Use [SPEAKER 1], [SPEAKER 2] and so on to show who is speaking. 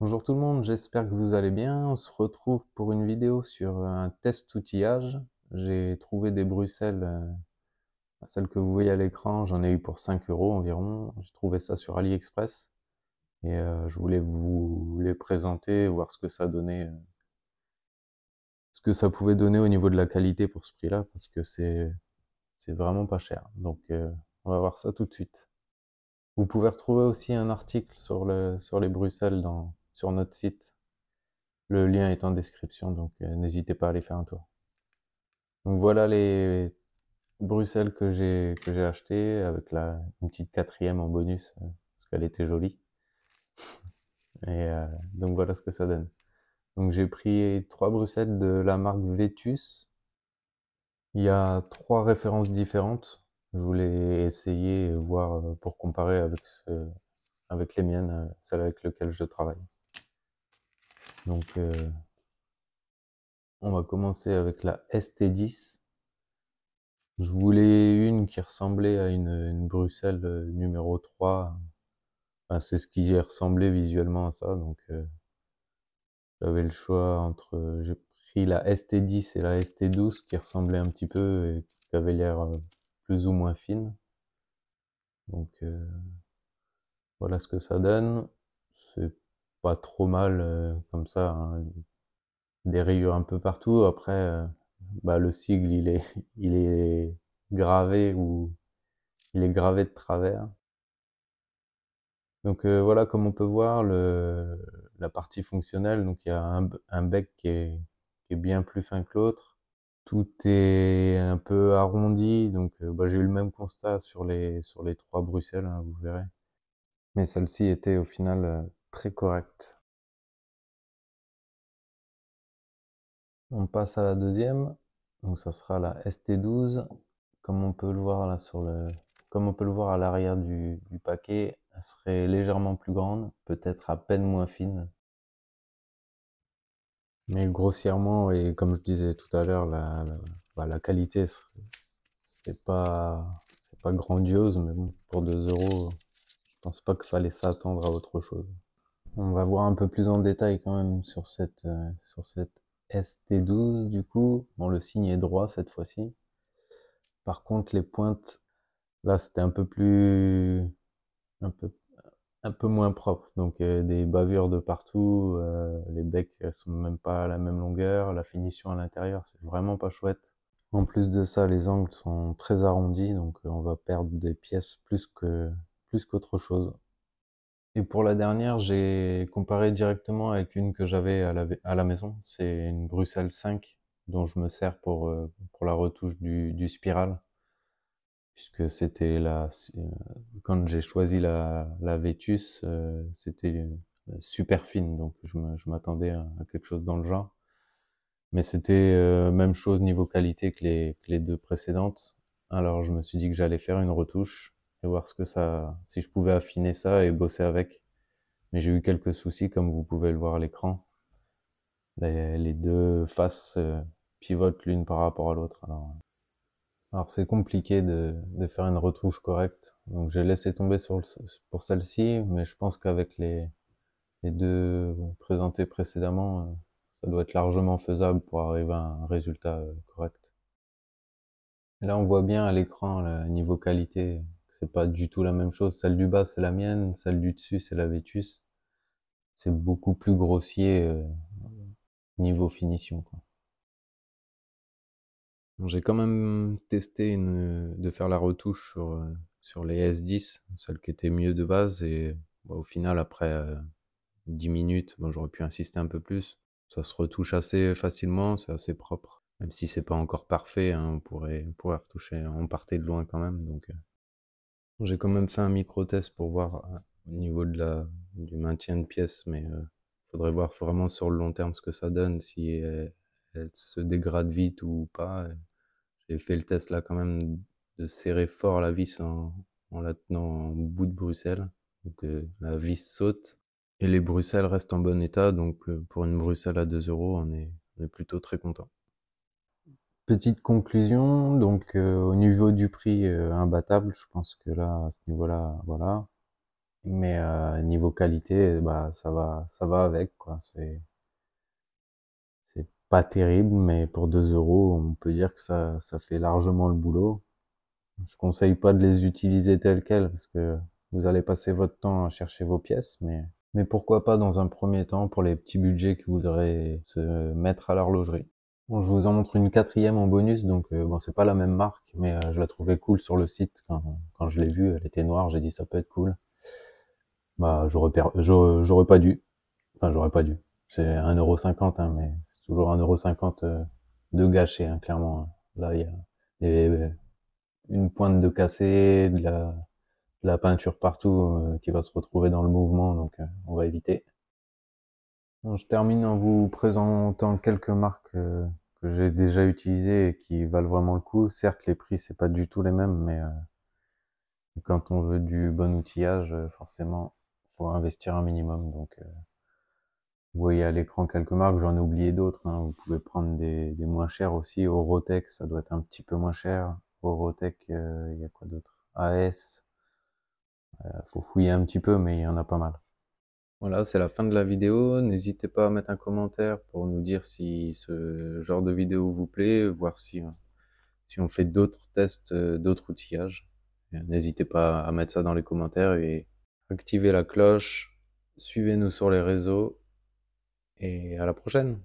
[SPEAKER 1] Bonjour tout le monde, j'espère que vous allez bien. On se retrouve pour une vidéo sur un test outillage. J'ai trouvé des Bruxelles, euh, celles que vous voyez à l'écran, j'en ai eu pour 5 euros environ. J'ai trouvé ça sur AliExpress et euh, je voulais vous les présenter, voir ce que ça donnait, euh, ce que ça pouvait donner au niveau de la qualité pour ce prix-là, parce que c'est vraiment pas cher. Donc on va voir ça tout de suite. Vous pouvez retrouver aussi un article sur, le, sur les Bruxelles dans, sur notre site. Le lien est en description, donc euh, n'hésitez pas à aller faire un tour. Donc voilà les Bruxelles que j'ai que j'ai avec la une petite quatrième en bonus euh, parce qu'elle était jolie. Et euh, donc voilà ce que ça donne. Donc j'ai pris trois Bruxelles de la marque Vetus. Il y a trois références différentes. Je voulais essayer voir pour comparer avec avec les miennes, celle avec lesquelles je travaille. Donc, euh, on va commencer avec la ST10. Je voulais une qui ressemblait à une, Bruxelles euh, numéro 3. c'est ce qui ressemblait visuellement à ça. Donc, euh, j'avais le choix entre. J'ai pris la ST10 et la ST12 qui ressemblaient un petit peu et qui avaient l'air plus ou moins fines. Donc, voilà ce que ça donne. C'est pas trop mal euh, comme ça, hein. des rayures un peu partout. Après, euh, bah, le sigle, il est, il est gravé ou il est gravé de travers. Donc euh, voilà, comme on peut voir, le, la partie fonctionnelle, donc il y a un, bec qui est, bien plus fin que l'autre. Tout est un peu arrondi, donc bah, j'ai eu le même constat sur les, sur les trois Bruxelles, hein, vous verrez. Mais celle-ci était au final très correct. On passe à la deuxième, donc ça sera la ST12, comme on peut le voir là sur le, comme on peut le voir à l'arrière du, paquet, elle serait légèrement plus grande, peut-être à peine moins fine. Mais grossièrement, et comme je disais tout à l'heure, la, bah, qualité, c'est pas, pas grandiose, mais pour 2 euros, je pense pas qu'il fallait s'attendre à autre chose. On va voir un peu plus en détail quand même sur cette, euh, sur cette ST12 du coup. Bon, le signe est droit cette fois-ci. Par contre, les pointes, là, c'était un peu plus... un peu, un peu moins propre. Donc, euh, des bavures de partout, euh, les becs elles sont même pas à la même longueur, la finition à l'intérieur, c'est vraiment pas chouette. En plus de ça, les angles sont très arrondis, donc on va perdre des pièces plus plus qu'autre chose. Et pour la dernière, j'ai comparé directement avec une que j'avais à la, à la maison. C'est une Bruxelles 5 dont je me sers pour, euh, pour la retouche du, du spiral. Puisque c'était la. Euh, quand j'ai choisi la, la Vétus, euh, c'était super fine. Donc je m'attendais à, quelque chose dans le genre. Mais c'était même chose niveau qualité que les, que les deux précédentes. Alors je me suis dit que j'allais faire une retouche et voir ce que ça, si je pouvais affiner ça et bosser avec. Mais j'ai eu quelques soucis, comme vous pouvez le voir à l'écran. Les, deux faces euh, pivotent l'une par rapport à l'autre. Alors, alors c'est compliqué de, faire une retouche correcte. Donc j'ai laissé tomber sur pour celle-ci, mais je pense qu'avec les, deux présentés précédemment, euh, ça doit être largement faisable pour arriver à un résultat euh, correct. Là, on voit bien à l'écran, le niveau qualité, c'est pas du tout la même chose. Celle du bas, c'est la mienne, celle du dessus, c'est la Vétus. C'est beaucoup plus grossier euh, niveau finition. J'ai quand même testé euh, de faire la retouche sur, euh, les S10, celle qui était mieux de base, et bah, au final, après 10 minutes, bah, j'aurais pu insister un peu plus. Ça se retouche assez facilement, c'est assez propre. Même si c'est pas encore parfait, hein, on, pourrait, retoucher on partait de loin quand même, donc j'ai quand même fait un micro-test pour voir euh, au niveau de la, du maintien de pièce, mais il euh, faudrait voir vraiment sur le long terme ce que ça donne, si euh, elle, se dégrade vite ou pas. J'ai fait le test là quand même de serrer fort la vis en, la tenant en bout de Bruxelles. Donc la vis saute et les Bruxelles restent en bon état. Donc pour une Bruxelles à 2 euros, on est, on est plutôt très content. Petite conclusion, donc euh, au niveau du prix euh, imbattable, je pense que là, à ce niveau-là, voilà. Mais euh, niveau qualité, bah ça va, ça va avec quoi. C'est, c'est pas terrible, mais pour 2 euros, on peut dire que ça, ça fait largement le boulot. Je conseille pas de les utiliser telles quelles parce que vous allez passer votre temps à chercher vos pièces, mais mais pourquoi pas dans un premier temps pour les petits budgets qui voudraient se mettre à l'horlogerie. Bon, je vous en montre une quatrième en bonus, donc euh, bon, c'est pas la même marque, mais euh, je la trouvais cool sur le site quand, je l'ai vue, elle était noire, j'ai dit ça peut être cool. Bah, j'aurais pas dû. Enfin, j'aurais pas dû. C'est 1,50€, hein, mais c'est toujours 1,50€ euh, de gâcher hein, clairement. Là, il y a une pointe de cassé, de la, la peinture partout qui va se retrouver dans le mouvement, donc on va éviter. Bon, je termine en vous présentant quelques marques que j'ai déjà utilisé et qui valent vraiment le coup. Certes, les prix, c'est pas du tout les mêmes, mais euh, quand on veut du bon outillage, euh, forcément, faut investir un minimum. Donc, euh, vous voyez à l'écran quelques marques, j'en ai oublié d'autres. Hein. Vous pouvez prendre des, moins chers aussi. Orotech, ça doit être un petit peu moins cher. Orotech, il y a quoi d'autre AS. faut fouiller un petit peu, mais il y en a pas mal. Voilà, c'est la fin de la vidéo. N'hésitez pas à mettre un commentaire pour nous dire si ce genre de vidéo vous plaît, voir si, euh, si on fait d'autres tests, euh, d'autres outillages. N'hésitez pas à mettre ça dans les commentaires et activez la cloche, suivez-nous sur les réseaux et à la prochaine